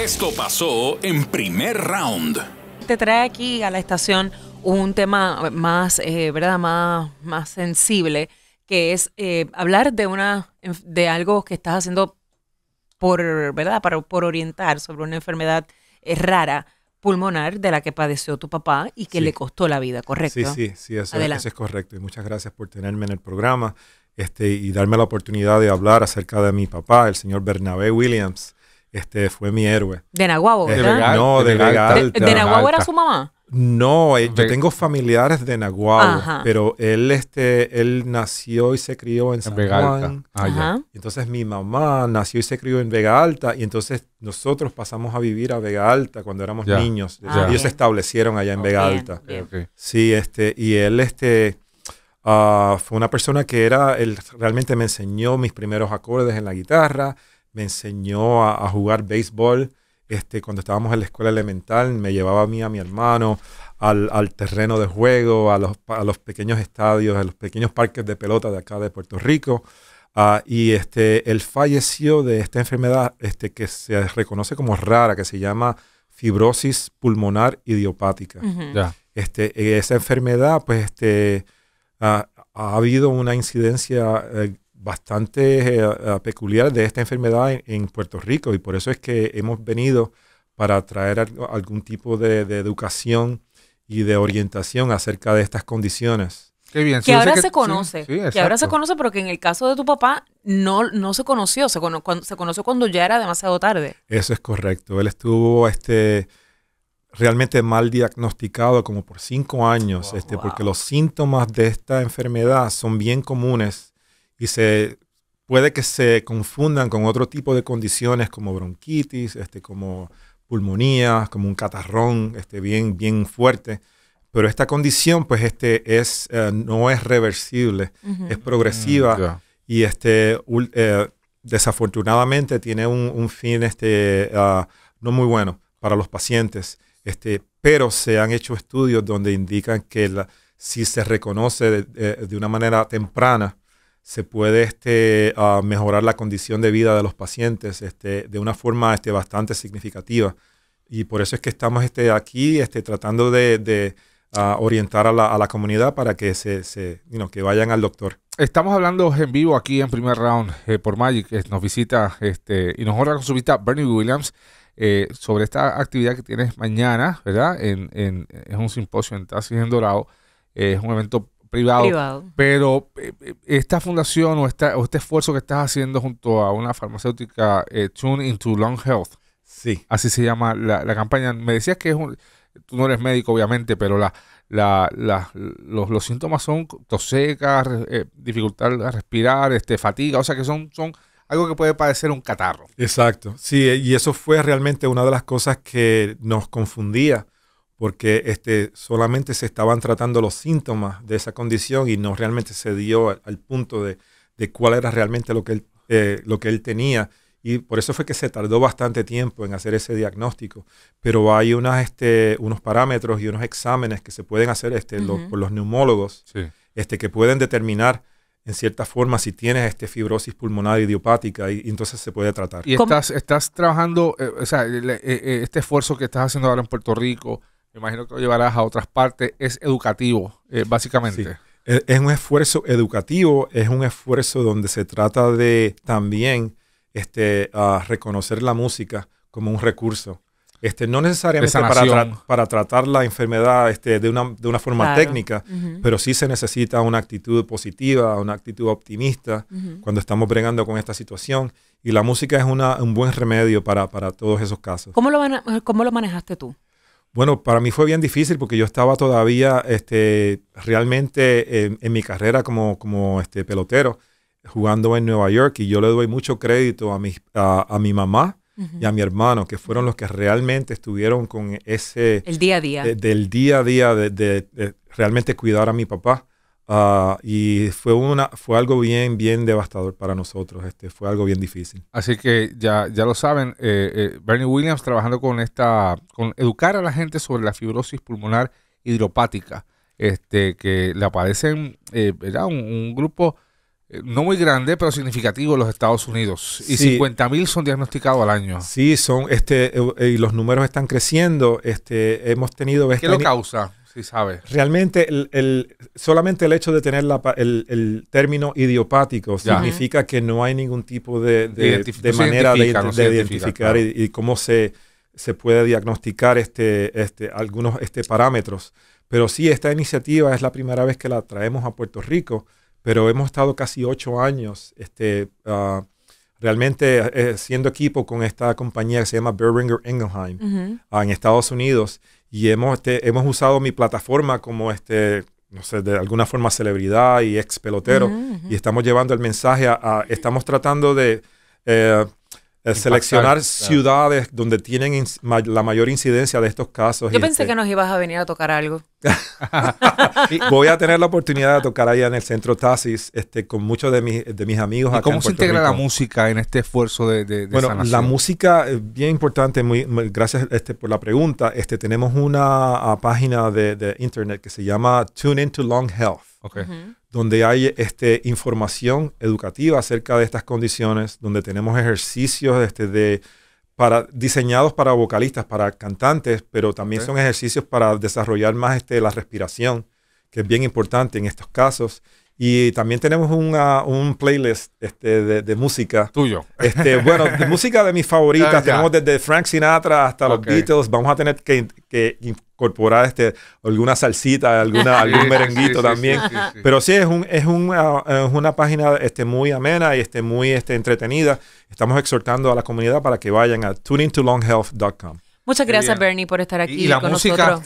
Esto pasó en primer round. Te trae aquí a la estación un tema más, eh, ¿verdad? Más, más sensible, que es eh, hablar de una de algo que estás haciendo por, ¿verdad? Para, por orientar sobre una enfermedad eh, rara pulmonar de la que padeció tu papá y que le costó la vida, ¿correcto? Sí, sí, sí, eso, es correcto. Y muchas gracias por tenerme en el programa este, y darme la oportunidad de hablar acerca de mi papá, el señor Bernabé Williams este, fue mi héroe. De Naguabo, este, no, de Vega Alta. de Naguabo era su mamá? No, eh, yo tengo familiares de Naguabo, pero él, este, él nació y se crió en San Vega Alta. Ah, entonces mi mamá nació y se crió en Vega Alta y entonces nosotros pasamos a vivir a Vega Alta cuando éramos niños. Ah, Ellos se establecieron allá en Vega Alta. Sí, este, y él, este, ah, fue una persona que era, él realmente me enseñó mis primeros acordes en la guitarra me enseñó a, jugar béisbol. Este, cuando estábamos en la escuela elemental, me llevaba a mí, a mi hermano, al, terreno de juego, a los, a pequeños estadios, a los pequeños parques de pelota de acá de Puerto Rico. Ah, y este, él falleció de esta enfermedad este, que se reconoce como rara, que se llama fibrosis pulmonar idiopática. este, esa enfermedad, pues, este, ah, ha habido una incidencia eh, bastante eh, peculiar de esta enfermedad en, Puerto Rico y por eso es que hemos venido para traer algún tipo de, educación y de orientación acerca de estas condiciones. Que ahora se conoce, que ahora se conoce, pero que en el caso de tu papá no, no se conoció, se, conoció cuando ya era demasiado tarde. Eso es correcto. Él estuvo este, realmente mal diagnosticado como por cinco años, este, porque los síntomas de esta enfermedad son bien comunes y se puede que se confundan con otro tipo de condiciones como bronquitis, este, como pulmonía, como un catarrón este, bien, bien fuerte. Pero esta condición, pues, este, es, eh, no es reversible, es progresiva. Mm, y este, eh, desafortunadamente tiene un, fin este, ah, no muy bueno para los pacientes. Este, pero se han hecho estudios donde indican que si se reconoce de eh, una manera temprana, se puede este, ah, mejorar la condición de vida de los pacientes este, de una forma este, bastante significativa. Y por eso es que estamos este, aquí este, tratando de, de ah, orientar a la, a la, comunidad para que, se, se que vayan al doctor. Estamos hablando en vivo aquí en primer round eh, por Magic. Eh, nos visita este, y nos honra con su visita Bernie Williams. Eh, sobre esta actividad que tienes mañana, ¿verdad? En, en, es un simposio en Tasis en Dorado. es un evento privado. Pero eh, esta fundación o, este esfuerzo que estás haciendo junto a una farmacéutica, eh, Tune into Long Health. Sí. Así se llama la, campaña. Me decías que tú no eres médico, obviamente, pero la, los, síntomas son tos seca, eh, dificultad a respirar, este, fatiga, o sea que son, son algo que puede parecer un catarro. Exacto. Sí, y eso fue realmente una de las cosas que nos confundía porque este, solamente se estaban tratando los síntomas de esa condición y no realmente se dio al, punto de, cuál era realmente lo que, él, eh, lo que él tenía. Y por eso fue que se tardó bastante tiempo en hacer ese diagnóstico. Pero hay unas, este, unos parámetros y unos exámenes que se pueden hacer este, por los neumólogos este, que pueden determinar en cierta forma si tienes este fibrosis pulmonar idiopática y, entonces se puede tratar. Y estás, estás trabajando, eh, o sea, eh, este esfuerzo que estás haciendo ahora en Puerto Rico, me imagino que lo llevarás a otras partes, es educativo, eh, básicamente. E, es, un esfuerzo educativo, es un esfuerzo donde se trata de también este, ah, reconocer la música como un recurso. Este, no necesariamente para, tratar la enfermedad este, de, una, de, una, forma técnica, pero sí se necesita una actitud positiva, una actitud optimista cuando estamos bregando con esta situación. Y la música es una, un buen remedio para, para todos esos casos. ¿Cómo lo, ¿Cómo lo manejaste tú? Bueno, para mí fue bien difícil porque yo estaba todavía este, realmente en, mi carrera como, este, pelotero, jugando en Nueva York y yo le doy mucho crédito a mi, a, mi mamá y a mi hermano, que fueron los que realmente estuvieron con ese... El día a día. del día a día, de realmente cuidar a mi papá. Ah, y fue, una, fue algo bien, bien devastador para nosotros. Este, fue algo bien difícil. Así que ya, ya lo saben, eh, eh, Bernie Williams trabajando con esta, con educar a la gente sobre la fibrosis pulmonar hidropática, este, que le aparecen, eh, Un, grupo eh, no muy grande, pero significativo en los Estados Unidos. Y mil son diagnosticados al año. Sí, son, este, y los números están creciendo. Este, hemos tenido... ¿Qué lo este causa? Sí Realmente, el, solamente el hecho de tener el, término idiopático significa que no hay ningún tipo de, manera de, identificar y, cómo se, se puede diagnosticar este, este, algunos este, parámetros. Pero sí, esta iniciativa es la primera vez que la traemos a Puerto Rico, pero hemos estado casi ocho años este, ah, realmente eh, siendo equipo con esta compañía que se llama Berringer Ingelheim ah, en Estados Unidos y hemos, este, hemos usado mi plataforma como, este, no sé, de alguna forma celebridad y ex pelotero. Y estamos llevando el mensaje a, estamos tratando de eh, seleccionar ciudades donde tienen la mayor incidencia de estos casos. Yo pensé este que nos ibas a venir a tocar algo. Voy a tener la oportunidad de tocar allá en el centro Tasis este, con muchos de, mis, de mis amigos. ¿Y cómo se integra la música en este esfuerzo de, Bueno, la música es bien importante. Muy, gracias este, por la pregunta. Este, tenemos una página de, internet que se llama Tune into Long Health. Okay donde hay este, información educativa acerca de estas condiciones, donde tenemos ejercicios este, de, para, diseñados para vocalistas, para cantantes, pero también son ejercicios para desarrollar más este, la respiración, que es bien importante en estos casos. Y también tenemos un playlist este, de, música. Tuyo. Este, bueno, de música de mis favoritas. Ah, tenemos desde Frank Sinatra hasta los Beatles. Vamos a tener que, que incorporar este, alguna salsita, alguna, algún merenguito también. Pero sí, es, un, es, una, ah, es una página este, muy amena y este, muy este, entretenida. Estamos exhortando a la comunidad para que vayan a tuningtolonghealth.com. Muchas gracias, Bernie, por estar aquí. Y, la música,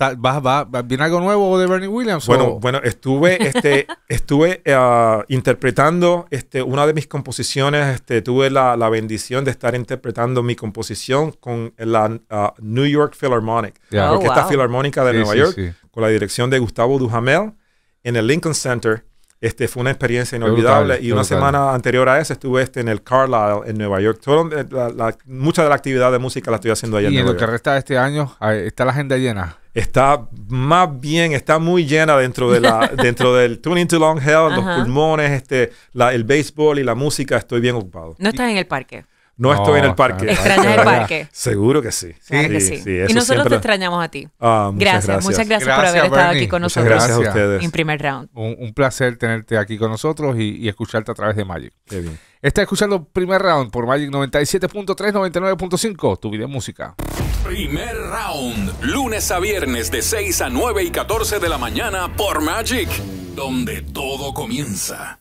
¿viene algo nuevo de Bernie Williams? Bueno, bueno estuve, este, estuve ah, interpretando este, una de mis composiciones. Este, tuve la, bendición de estar interpretando mi composición con la ah, New York Philharmonic, oh, la Orquesta Filarmónica de Nueva York, con la dirección de Gustavo dujamel en el Lincoln Center. Este, fue una experiencia inolvidable. y una semana anterior a esa estuve este, en el Carlisle, en Nueva York. Eh, mucha de la actividad de música la estoy haciendo allá. Y en, lo que resta de este año, está la gente llena. Está más bien, está muy llena dentro, de la, dentro del Tuning to Long health, los pulmones, este, el béisbol y la música. Estoy bien ocupado. No estás en el parque no estoy en el parque. Extrañas el parque. Seguro que sí. Claro que sí. y nosotros te extrañamos a ti. Ah, gracias, muchas gracias, por haber estado aquí con nosotros. Gracias a En primer round. Un, placer tenerte aquí con nosotros y, escucharte a través de Magic. Qué bien. Está escuchando primer round por Magic 97.3, 99.5, tu video música. Primer round, lunes a viernes de 6 a 9 y 14 de la mañana por Magic, donde todo comienza.